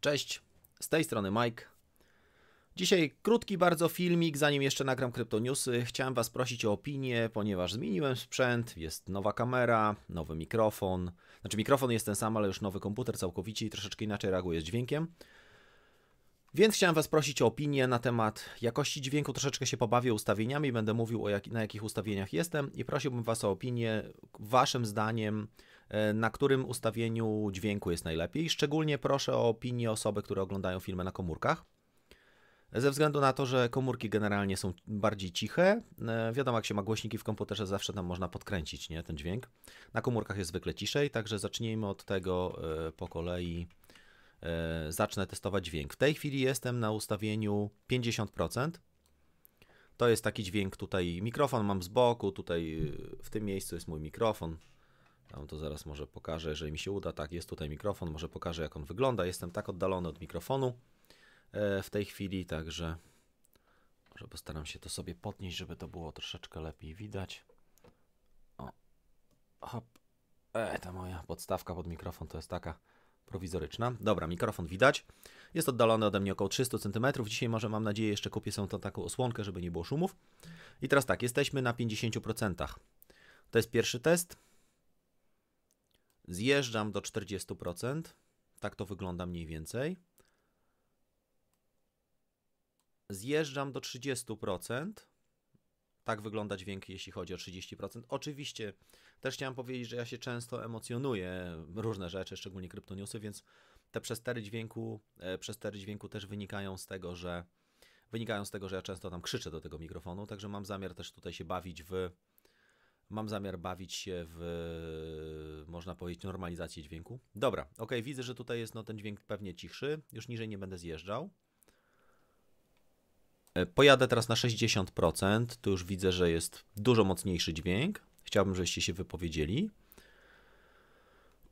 Cześć, z tej strony Mike. Dzisiaj krótki bardzo filmik, zanim jeszcze nagram kryptoniusy. Chciałem Was prosić o opinię, ponieważ zmieniłem sprzęt, jest nowa kamera, nowy mikrofon. Znaczy mikrofon jest ten sam, ale już nowy komputer całkowicie i troszeczkę inaczej reaguje z dźwiękiem. Więc chciałem Was prosić o opinię na temat jakości dźwięku. Troszeczkę się pobawię ustawieniami, będę mówił jak, na jakich ustawieniach jestem i prosiłbym Was o opinię Waszym zdaniem E, na którym ustawieniu dźwięku jest najlepiej. Szczególnie proszę o opinię osoby, które oglądają filmy na komórkach. Ze względu na to, że komórki generalnie są bardziej ciche, e, wiadomo, jak się ma głośniki w komputerze, zawsze tam można podkręcić nie, ten dźwięk. Na komórkach jest zwykle ciszej, także zacznijmy od tego e, po kolei. Zacznę testować dźwięk. W tej chwili jestem na ustawieniu 50%. To jest taki dźwięk tutaj, mikrofon mam z boku, tutaj w tym miejscu jest mój mikrofon, ja wam to zaraz może pokażę, jeżeli mi się uda. Tak, jest tutaj mikrofon, może pokażę jak on wygląda. Jestem tak oddalony od mikrofonu e, w tej chwili, także może postaram się to sobie podnieść, żeby to było troszeczkę lepiej widać. O, hop. E, ta moja podstawka pod mikrofon to jest taka prowizoryczna. Dobra, mikrofon widać. Jest oddalony ode mnie około 300 cm. Dzisiaj może, mam nadzieję, jeszcze kupię sobie tą taką osłonkę, żeby nie było szumów. I teraz tak, jesteśmy na 50%. To jest pierwszy test. Zjeżdżam do 40%. Tak to wygląda mniej więcej. Zjeżdżam do 30%. Tak wygląda dźwięk, jeśli chodzi o 30%. Oczywiście też chciałem powiedzieć, że ja się często emocjonuję różne rzeczy, szczególnie kryptoniusy, więc te przestery dźwięku, e, przestery dźwięku też wynikają z tego, że wynikają z tego, że ja często tam krzyczę do tego mikrofonu, także mam zamiar też tutaj się bawić w Mam zamiar bawić się w, można powiedzieć, normalizację dźwięku. Dobra, ok, widzę, że tutaj jest no, ten dźwięk pewnie cichszy. Już niżej nie będę zjeżdżał. E, pojadę teraz na 60%. Tu już widzę, że jest dużo mocniejszy dźwięk. Chciałbym, żebyście się wypowiedzieli.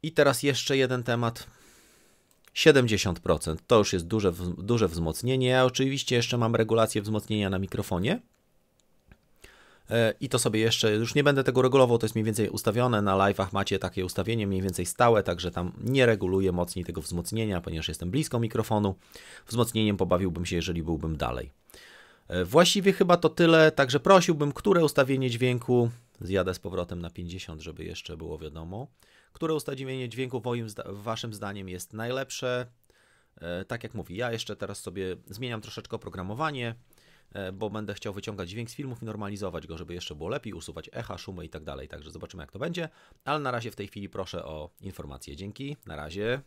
I teraz jeszcze jeden temat. 70% to już jest duże, duże wzmocnienie. Ja oczywiście jeszcze mam regulację wzmocnienia na mikrofonie. E, i to sobie jeszcze, już nie będę tego regulował, to jest mniej więcej ustawione, na live'ach macie takie ustawienie mniej więcej stałe, także tam nie reguluję mocniej tego wzmocnienia, ponieważ jestem blisko mikrofonu. Wzmocnieniem pobawiłbym się, jeżeli byłbym dalej. E, właściwie chyba to tyle, także prosiłbym, które ustawienie dźwięku, zjadę z powrotem na 50, żeby jeszcze było wiadomo, które ustawienie dźwięku moim, waszym zdaniem jest najlepsze. E, tak jak mówi, ja jeszcze teraz sobie zmieniam troszeczkę oprogramowanie, E, bo będę chciał wyciągać dźwięk z filmów i normalizować go, żeby jeszcze było lepiej, usuwać echa, szumy i tak dalej. Także zobaczymy, jak to będzie. Ale na razie w tej chwili proszę o informacje. Dzięki, na razie.